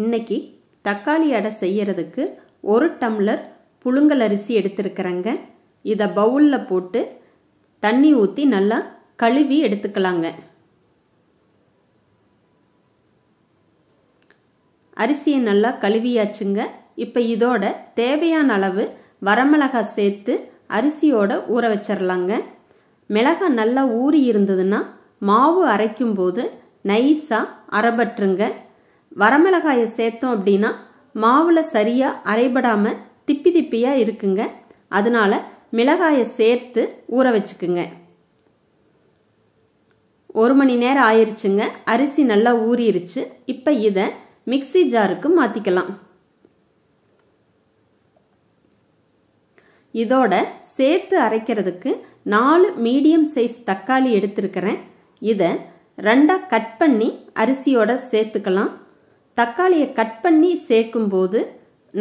இன்னைக்கு தக்காளி அடை செய்யறதுக்கு ஒரு டம்ளர் புழுங்கல் அரிசி எடுத்துருக்கிறேங்க இதை பவுலில் போட்டு தண்ணி ஊற்றி நல்லா கழுவி எடுத்துக்கலாங்க அரிசியை நல்லா கழுவியாச்சுங்க இப்போ இதோட தேவையான அளவு வரமிளகாய் சேர்த்து அரிசியோட ஊற வச்சிடலாங்க மிளகாய் நல்லா ஊறி இருந்ததுன்னா மாவு அரைக்கும் போது நைஸாக அரைபட்டுருங்க வரமிளகாயை சேர்த்தோம் அப்படின்னா மாவில் சரியாக அரைபடாமல் திப்பி திப்பியாக இருக்குங்க அதனால் மிளகாயை சேர்த்து ஊற வச்சுக்குங்க ஒரு மணி நேரம் ஆயிடுச்சுங்க அரிசி நல்லா ஊறிடுச்சு இப்போ இதை மிக்சி ஜாருக்கு மாற்றிக்கலாம் இதோட சேர்த்து அரைக்கிறதுக்கு நாலு மீடியம் சைஸ் தக்காளி எடுத்திருக்கிறேன் இதை ரெண்டாக கட் பண்ணி அரிசியோட சேர்த்துக்கலாம் தக்காளியை கட் பண்ணி சேர்க்கும்போது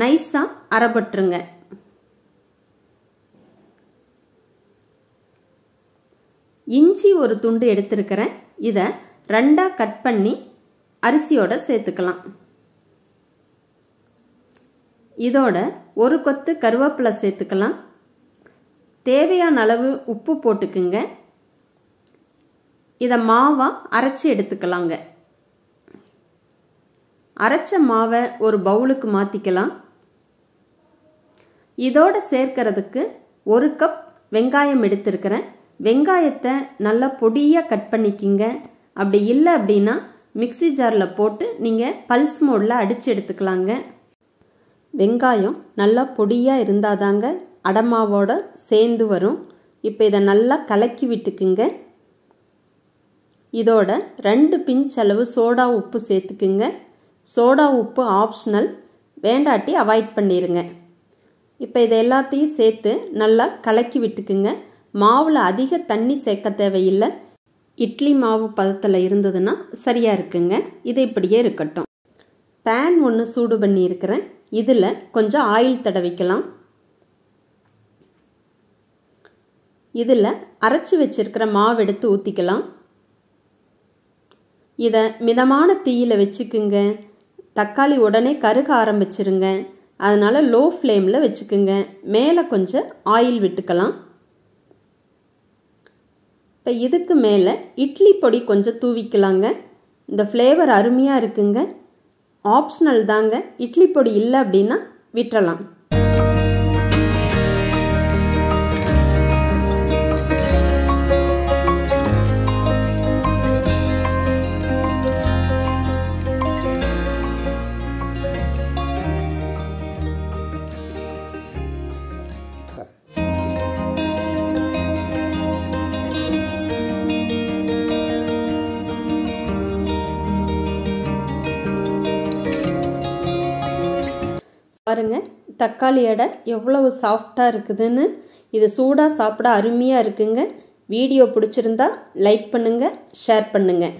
நைஸாக அரைபட்டுருங்க இஞ்சி ஒரு துண்டு எடுத்திருக்கிறேன் இதை ரெண்டாக கட் பண்ணி அரிசியோட சேர்த்துக்கலாம் இதோட ஒரு கொத்து கருவேப்பிலை சேர்த்துக்கலாம் தேவையான அளவு உப்பு போட்டுக்குங்க இதை மாவாக அரைச்சி எடுத்துக்கலாங்க அரைச்ச மாவை ஒரு பவுலுக்கு மாற்றிக்கலாம் இதோடு சேர்க்கறதுக்கு ஒரு கப் வெங்காயம் எடுத்திருக்கிறேன் வெங்காயத்தை நல்லா பொடியாக கட் பண்ணிக்கிங்க அப்படி இல்லை அப்படின்னா மிக்சி ஜாரில் போட்டு நீங்கள் பல்ஸ் மோடில் அடித்து எடுத்துக்கலாங்க வெங்காயம் நல்லா பொடியாக இருந்தால் தாங்க அடமாவோட சேர்ந்து வரும் இப்போ இதை நல்லா கலக்கி விட்டுக்குங்க இதோட ரெண்டு பிஞ்ச் அளவு சோடா உப்பு சேர்த்துக்குங்க சோடா உப்பு ஆப்ஷனல் வேண்டாட்டி அவாய்ட் பண்ணிடுங்க இப்போ இதை எல்லாத்தையும் சேர்த்து நல்லா கலக்கி விட்டுக்குங்க மாவில் அதிக தண்ணி சேர்க்க தேவையில்லை இட்லி மாவு பதத்தில் இருந்ததுன்னா சரியாக இருக்குங்க இது இப்படியே இருக்கட்டும் பேன் ஒன்று சூடு பண்ணியிருக்கிறேன் இதில் கொஞ்சம் ஆயில் தடவிக்கலாம் இதில் அரைச்சி வச்சிருக்கிற மாவு எடுத்து ஊற்றிக்கலாம் இதை மிதமான தீயில் வச்சுக்குங்க தக்காளி உடனே கருக ஆரம்பிச்சிருங்க அதனால் லோ ஃப்ளேமில் வச்சுக்குங்க மேலே கொஞ்சம் ஆயில் விட்டுக்கலாம் இப்போ இதுக்கு மேலே இட்லி பொடி கொஞ்சம் தூவிக்கலாங்க இந்த ஃப்ளேவர் அருமையாக இருக்குங்க ஆப்ஷனல் தாங்க இட்லி பொடி இல்லை அப்படின்னா விட்டுறலாம் பாருங்கள் தக்காளி எடை எவ்வளவு சாஃப்டாக இருக்குதுன்னு இது சூடாக சாப்பிட அருமையாக இருக்குங்க வீடியோ பிடிச்சிருந்தா லைக் பண்ணுங்கள் ஷேர் பண்ணுங்கள்